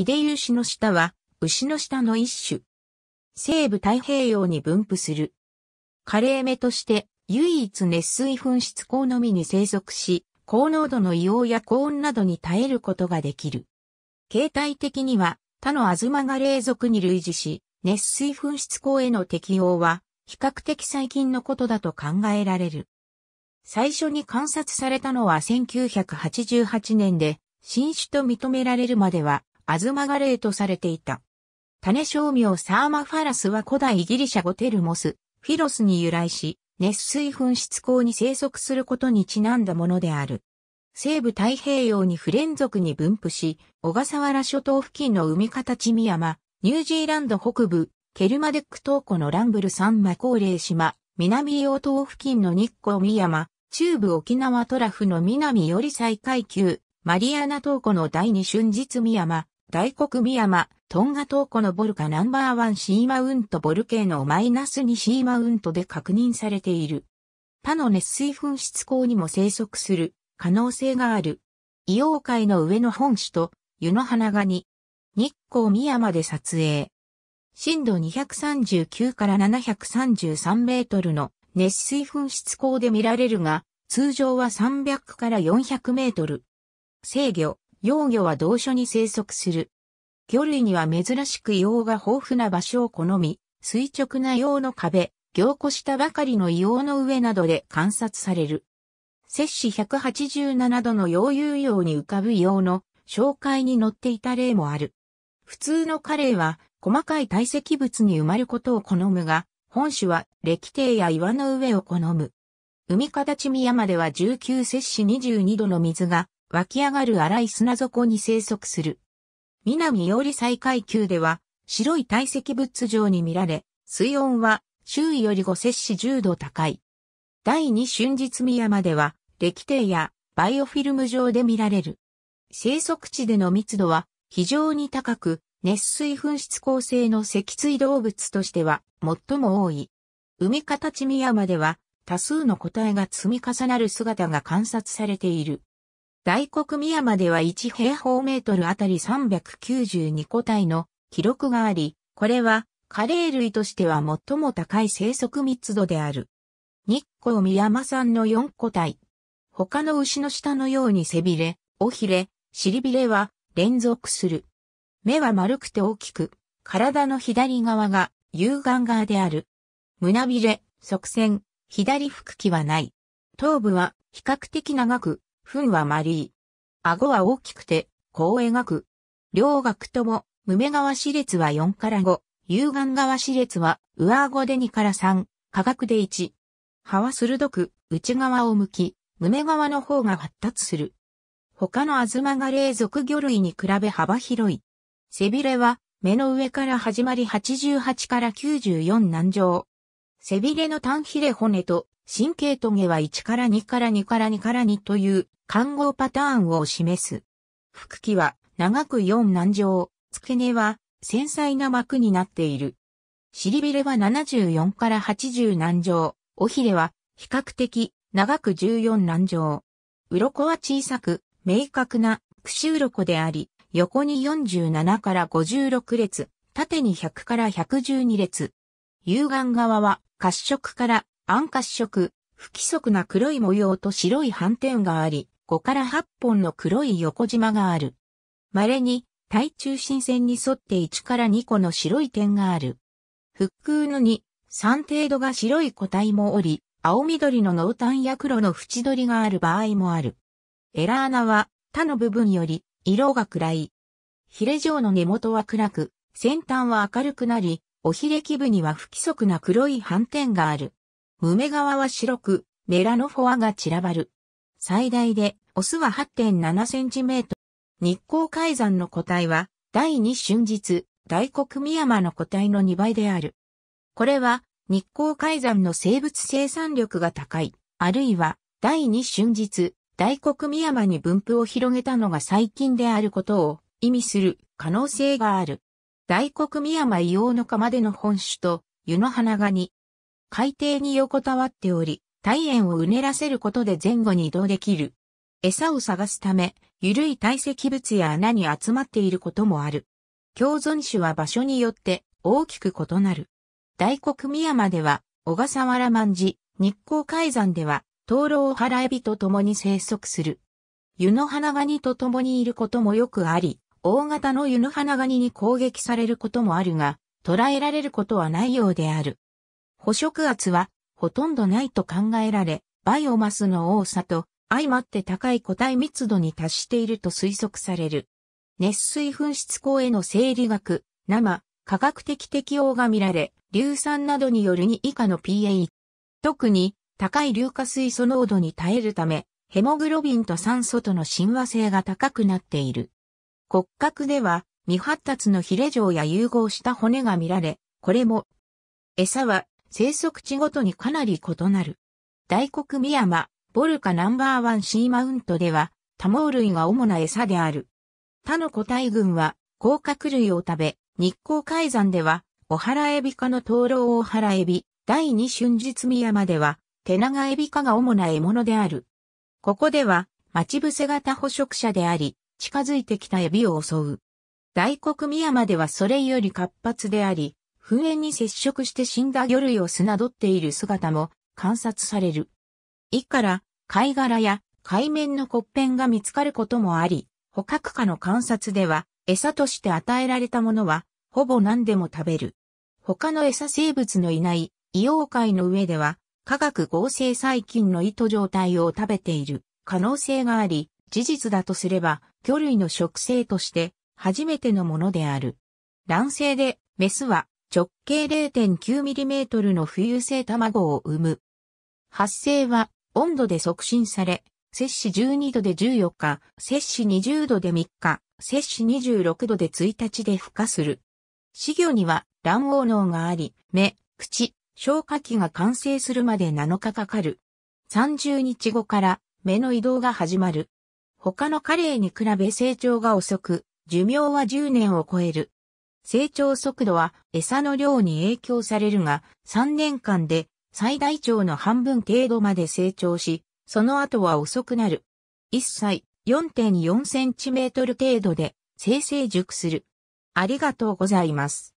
イデユシの下は、牛の下の一種。西部太平洋に分布する。カレー目として、唯一熱水噴出口のみに生息し、高濃度の硫黄や高温などに耐えることができる。形態的には、他のアズマガレー属に類似し、熱水噴出口への適応は、比較的最近のことだと考えられる。最初に観察されたのは1988年で、新種と認められるまではアズマガレーとされていた。種商名サーマファラスは古代ギリシャ語テルモス、フィロスに由来し、熱水噴出口に生息することにちなんだものである。西部太平洋に不連続に分布し、小笠原諸島付近の海形地山、ニュージーランド北部、ケルマデック島湖のランブルサンマ高齢島、南洋黄島付近の日光美山、中部沖縄トラフの南より最下級、マリアナ島湖の第二春日美山、大黒美山、トンガ東湖のボルカナンバーワンシーマウントボルケーノマイナス2シーマウントで確認されている。他の熱水噴出口にも生息する可能性がある。異黄海の上の本種と湯の花ガニ。日光美山で撮影。深度239から733メートルの熱水噴出口で見られるが、通常は300から400メートル。制御、幼魚は同所に生息する。魚類には珍しく硫黄が豊富な場所を好み、垂直な硫黄の壁、凝固したばかりの硫黄の上などで観察される。摂氏187度の溶融溶に浮かぶ硫黄の紹介に乗っていた例もある。普通のカレイは細かい堆積物に埋まることを好むが、本種は歴帝や岩の上を好む。海形見山では19摂氏22度の水が湧き上がる荒い砂底に生息する。南より最下級では、白い堆積物状に見られ、水温は周囲より5摂氏10度高い。第二春日宮までは、歴定やバイオフィルム上で見られる。生息地での密度は非常に高く、熱水噴出構成の脊椎動物としては最も多い。海形宮までは多数の個体が積み重なる姿が観察されている。大黒宮間では1平方メートルあたり392個体の記録があり、これはカレー類としては最も高い生息密度である。日光宮山産の4個体。他の牛の下のように背びれ、尾ひれ、尻びれは連続する。目は丸くて大きく、体の左側が有眼側である。胸びれ、側線、左腹気はない。頭部は比較的長く、糞は丸い。顎は大きくて、こう描く。両額とも、胸側歯列は4から5、有顔側歯列は上顎で2から3、下顎で1。歯は鋭く、内側を向き、胸側の方が発達する。他のアズマガレー属魚類に比べ幅広い。背びれは目の上から始まり88から94難上。背びれの単ひれ骨と神経棘は1から2から2から2から2という看護パターンを示す。腹器は長く4難上、付け根は繊細な膜になっている。尻びれは74から80難上、尾ひれは比較的長く14難上。鱗は小さく明確な串鱗であり、横に47から56列、縦に100から112列。幽眼側は褐色から暗褐色、不規則な黒い模様と白い斑点があり、5から8本の黒い横縞がある。稀に、対中心線に沿って1から2個の白い点がある。腹空の2、3程度が白い個体もおり、青緑の濃淡や黒の縁取りがある場合もある。エラ穴は他の部分より色が暗い。ヒレ状の根元は暗く、先端は明るくなり、おひれ基部には不規則な黒い斑点がある。胸側は白く、メラノフォアが散らばる。最大で、オスは8.7センチメートル。日光海山の個体は、第二春日、大黒宮山の個体の2倍である。これは、日光海山の生物生産力が高い、あるいは、第二春日、大黒宮山に分布を広げたのが最近であることを意味する可能性がある。大黒宮山硫黄の釜での本種と湯の花がに海底に横たわっており、体炎をうねらせることで前後に移動できる。餌を探すため、緩い堆積物や穴に集まっていることもある。共存種は場所によって大きく異なる。大黒宮間では、小笠原万事、日光海山では、灯籠を払えびと共に生息する。湯の花ガニと共にいることもよくあり、大型の湯の花ガニに攻撃されることもあるが、捕らえられることはないようである。捕食圧はほとんどないと考えられ、バイオマスの多さと相まって高い個体密度に達していると推測される。熱水噴出口への生理学、生、科学的適応が見られ、硫酸などによる2以下の p a 特に高い硫化水素濃度に耐えるため、ヘモグロビンと酸素との親和性が高くなっている。骨格では未発達のヒレ状や融合した骨が見られ、これも餌は生息地ごとにかなり異なる。大黒宮山、ボルカナンバーワンシーマウントでは、多毛類が主な餌である。他の個体群は、甲殻類を食べ、日光海山では、お原エビ科の灯籠オハラエビ、第二春日宮山では、手長エビ科が主な獲物である。ここでは、待ち伏せ型捕食者であり、近づいてきたエビを襲う。大黒宮山ではそれより活発であり、噴煙に接触して死んだ魚類を砂取っている姿も観察される。胃から貝殻や海面の骨片が見つかることもあり、捕獲下の観察では餌として与えられたものはほぼ何でも食べる。他の餌生物のいない硫黄海の上では化学合成細菌の糸状態を食べている可能性があり、事実だとすれば魚類の食性として初めてのものである。卵性でメスは直径 0.9mm の浮遊性卵を産む。発生は温度で促進され、摂氏12度で14日、摂氏20度で3日、摂氏26度で1日で孵化する。死魚には卵黄脳があり、目、口、消化器が完成するまで7日かかる。30日後から目の移動が始まる。他のカレーに比べ成長が遅く、寿命は10年を超える。成長速度は餌の量に影響されるが、3年間で最大長の半分程度まで成長し、その後は遅くなる。1歳4.4センチメートル程度で生成熟する。ありがとうございます。